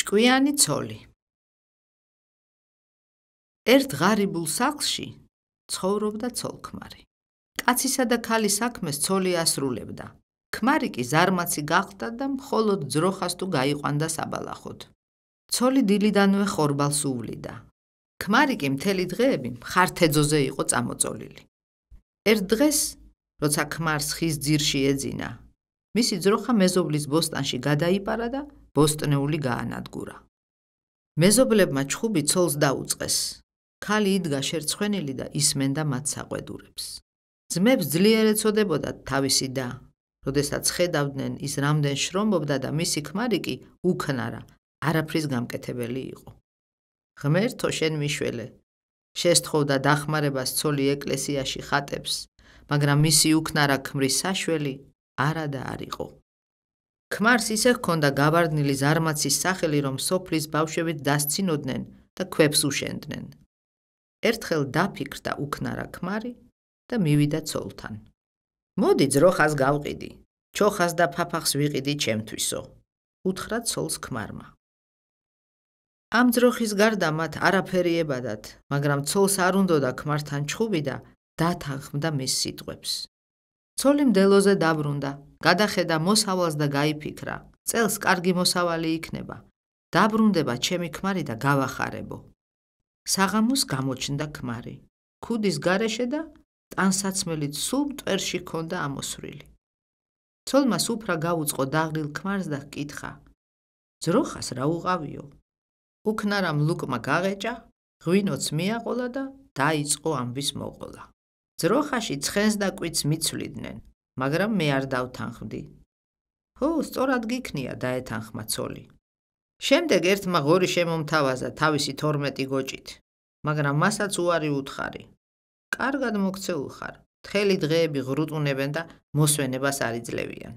ჭკვიანი ცოლი ერთ ღარიბულ სახლში ცხოვრობდა ცოლქმარი კაცისა და ქალის საქმეს ცოლი ასრულებდა ქმარი კი ზარმაცი გახდა და მხოლოდ ძროხას თუ გაიყვანდა საბალახოდ ცოლი დილიდანვე ხორბალს უვლიდა ქმარი კი მთელი დღეები ხართეძოზე იყო წამოწოლილი ერთ დღეს როცა ქმარს ხის ძირში ეძინა მისი ძროხა მეზობლის ბოსტანში გადაიპარა და ბოსტნეული გაანადგურა. მეზობლებმა ჩხუბი ცოლს დაუწეს. ხალი იდგა შერცხვენილი და ისმენდა მათ საყვედურებს. ძმებს ძლიერ ეცოდებოდა თავისი და, როდესაც ხედავდნენ ის რამდენ შრომობდა და მისი ქმარი კი უქნარა, არაფრის გამკეთებელი იყო. ღმერთო შენ მიშველე, შეესთხოვდა დახმარებას ცოლი ეკლესიაში ხატებს, მაგრამ მისი უქნარა ქმრის საშველი არა და არ იყო. ქმარს ისე ჰქონდა გავარდნილი ზარმაცის სახელი, რომ სოფლის ბავშვებით დასცინოდნენ და ქვებს უშენდნენ. ერთხელ დაფიქრდა უქნარა ქმარი და მივიდა ცოლთან. მოდი ძროხას გავყიდი, ჩოხას და ფაფახს ვიყიდი ჩემთვისო, უთხრა ცოლს ქმარმა. ამ ძროხის გარდა მათ არაფერი ებადათ, მაგრამ ცოლს არ უნდა და ქმართან ჩხუბი და დათანხმდა მის სიტყვებს. ცოლი მდელოზე დაბრუნდა, გადახედა მოსავალს და გაიფიქრა. წელს კარგი მოსავალი იქნება. დაბრუნდება ჩემი ქმარი და გავახარებო. საღამოს გამოჩნდა ქმარი. ქუდის გარეშე და ტანსაცმელით სულ მტვერში ქონდა ამოსვრილი. ცოლმა სუფრა გაუწყო დაღლილ ქმარს და ჰკითხა: ძროხას რა უყავიო? უქნარამ ლუკმა გაღეჭა, ღვინოც მიაყოლა და დაიწყო ამბის მოყოლა. ძროხაში ცხენს და კვიც მიცვლიდნენ, მაგრამ მე არ დავთანხმდი. ჰო, სწორად გიქნია დაეთანხმა ცოლი. შემდეგ ერთმა ღორი შემომთავაზა თავისი 12 გოჭით, მაგრამ მასაც უარი უთხარი. კარგად მოქცეულ ხარ. თხელი დღეები ღრუტუნებენ და მოსვენებას არ იძლევიან.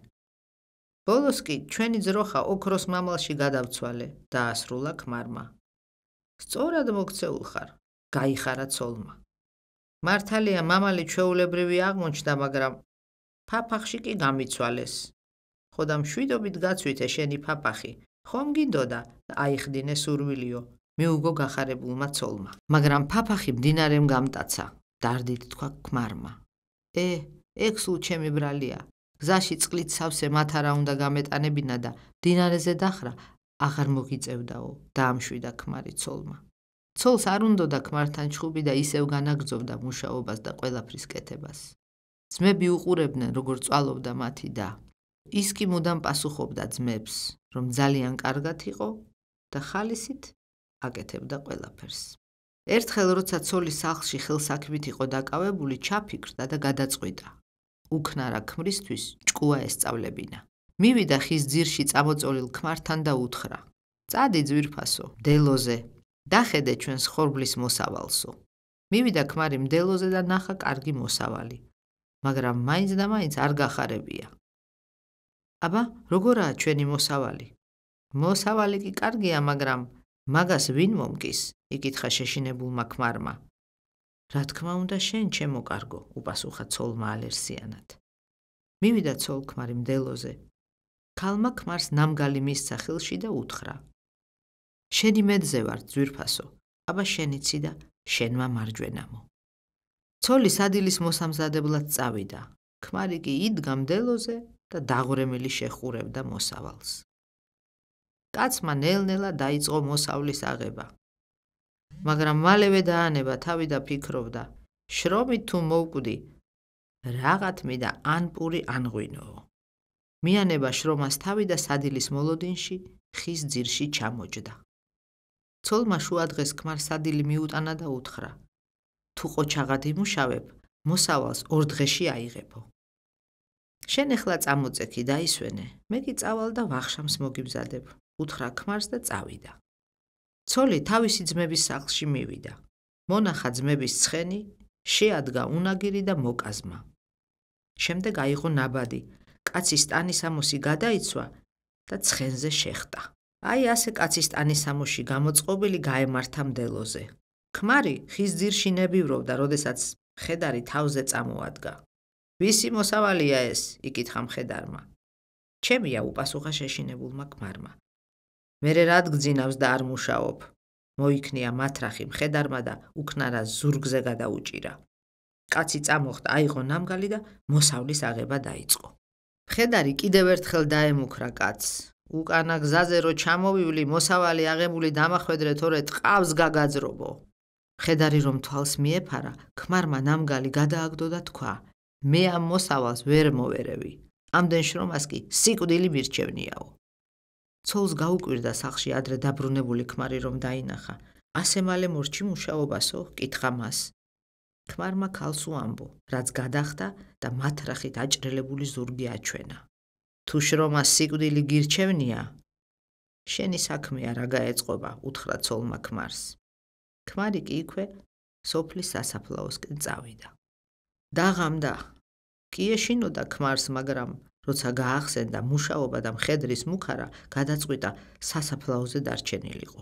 ბოლოს კი ჩვენი ძროხა ოქროს მამალში გადავცვალე და ასრულა ქმარმა. სწორად მოქცეულ ხარ. გაიხარა ცოლმა. მართალია მამალი ჩეულებრივი აღმოჩნდა, მაგრამ ფაფახში კი გამიცვალეს. ხოდა მშვიდობით გაცვითე შენი ფაფახი. ხომ გინდოდა აიხდინე სურვილიო, მეუგო გახარებულმა ცოლმა. მაგრამ ფაფახი მდინარემ გამტაცა, დარდით თქვა ქმარმა. ე, ექსულ ჩემი ბრალია, გზაში წყლით სავსე მათ არა უნდა გამეტანებინა და დინარეზე დახრა აღარ მოგიწევდაო, დაამშვიდა ქმარი ცოლმა. ცოლს არ უნდა და ქმართან ჩხუბი და ისევ განაგძობდა მუშაობას და ყველაფრის კეთებას. ძმები უყურებდნენ, როგორ წვალობდა მათი და. ის კი მუდამ პასუხობდა ძმებს, რომ ძალიან კარგად იყო და ხალისით აკეთებდა ყველაფერს. ერთხელ როცა ცოლი სახლში ხელსაქმით იყო დაკავებული, ჩაფიქრდა და გადაწყვიტა. უქნარა ქმრისთვის ჭკუა ესწავლებინა. მივიდა ხის ძირში წამოწოლილ ქმართან და უთხრა: "წადი ძვირფასო, დელოზე დახედე ჩვენს ხორბლის მოსავალსო. მივიდა ქმარი მდელოზე და ნახა კარგი მოსავალი, მაგრამ მაინც და მაინც არ გახარებია. აბა, როგორაა ჩვენი მოსავალი? მოსავალი კი კარგია, მაგრამ მაგას ვინ მომკის? იკითხა შეშინებულმა ქმარმა. რა თქმა უნდა, შენ ჩემო კარგო, უპასუხა ცოლმა ალერსიანად. მივიდა ცოლ ქმარი მდელოზე. ქალმა ქმარს ნამგალი მისცა ხელში და უთხრა: შენი მეძე ვარ ძვირფასო აბა შენიცი და შენმა მარჯვენამო ცოლი სადილის მოსამზადებლად წავიდა ქმარი კი იდგა მდელოზე და დაღურემილი შეხურებდა მოსავალს კაცმა ნელ-ნელა დაიწყო მოსავლის აღება მაგრამ მალევე დაანება თავი და ფიქრობდა შრომი თუ მოვკვდი რაღათმე და ანპური ანღვინოო მიანება შრომას თავი და სადილის მოლოდინში ხის ძირში ჩამოჯდა ცოლმა შუა დღეს ქმარსადილი მიუტანა და უთხრა თუ ყოჩაღად იმუშავებ მოსავალს ორ დღეში აიღებო შენ ეხლა წამოწექი და ისვენე მე კი წავალ და ვახშამს მოგიმზადებ უთხრა ქმარს და წავიდა ცოლი თავისი ძმების სახლში მივიდა მონახა ძმების ცხენი შეადგა უნაგირი და მოკაზმა შემდეგ აიღო ნაბადი კაცის სტანისამოსი გადაიცვა და ცხენზე შეხტა აი ასე კაცისტანის სამოში გამოწყობილი გამართა მდელოზე. ქმარი ხის ძირში ნებივრობდა, როდესაც ხედარი თავზე წამოადგა. ვისი მოსავალია ეს? იკითხა ხედარმა. ჩემია უპასუხა შეშინებულმა ქმარმა. მე რა გძინავს და არ მუშაობ? მოიქნია მათრახი ხედარმა და უკნარა ზურგზე გადაუჭირა. კაცი წამოხდა, აიღო ნამგალი და მოსავლის აღება დაიწყო. ხედარი კიდევ ერთხელ დაემუქრა კაცს, უკანა გზაზე რო ჩამოვივლი მოსავალი აღებული დამახვედრე თორე ტყავს გაგაძრობო ხედარი რომ თვალს მიეფარა ქმარმა ნამგალი გადააგდო და თქვა მე ამ მოსავალს ვერ მოვერევი ამდენ შრომას კი სიკვდილი მირჩევნიაო ცოლს გაუკვირდა სახში ადრე დაბრუნებული ქმარი რომ დაინახა ასე მალე მორჩი მუშაობასო ეკითხა მას ქმარმა ქალს უამბო რაც გადახდა და მათრახით აჭრელებული ზურგი აჩვენა თუ შრომა სიკვდილი გირჩევნია, შენი საქმეა რა გაეწყობა, უთხრა ცოლმა ქმარს. ქმარი კი იქვე სოფლის სასაფლაოსკენ წავიდა. დაღამდა კიეშინოდა ქმარს, მაგრამ როცა გაახსენდა მუშაობა და მხედრის მუხარა, გადაწყვიტა სასაფლაოზე დარჩენილიყო.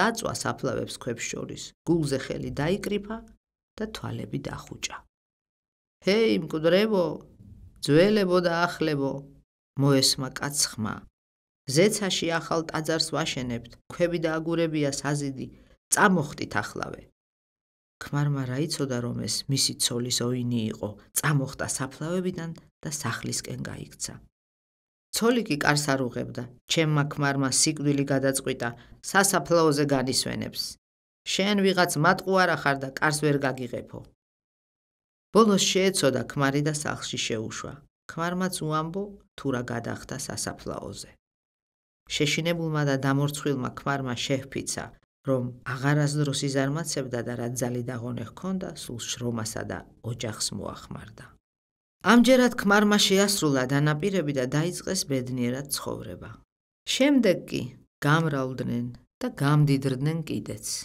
დაწვა საფლავებს ქვებს შორის, გულზე ხელი დაიკრიფა და თვალები დახუჭა. ჰეი, მკვდრებო, ძველებო და ახლებო, მოესმა კაცხმა. ზეცაში ახალ ტაძარს ვაშენებთ, ქვები და აგურებია საზიდი, წამოხტით ახლავე. ქმარმა რაიცოდა რომ ეს მისი ცოლის ოინი იყო, წამოხტა საფლავებიდან და სახლისკენ გაიქცა. ცოლი კი კარს არუღებდა, ჩემმა ქმარმა სიკვდილი გადაწყვიტა, სასაფლაოზე განისვენებს. შენ ვიღაც მატყუ არა ხარ და კარს ვერ გაგიღებო. ბოლოს შეეცოდა ქმარი და სახლში შეუშვა. ქმარმაც უამბო თუ რა გადახდა სასაფლაოზე. შეშინებულმა და დამორცხვილმა ქმარმა შეფიცა, რომ აღარასდროს იზარმაცებდა და რა ძალი დაღონე ჰქონდა სულ შრომასა და ოჯახს მოახმარდა. ამჯერად ქმარმა შეასრულა დანაპირები და დაიწყეს ბედნიერად ცხოვრება. შემდეგ კი გამრავლდნენ და გამდიდრდნენ კიდეც.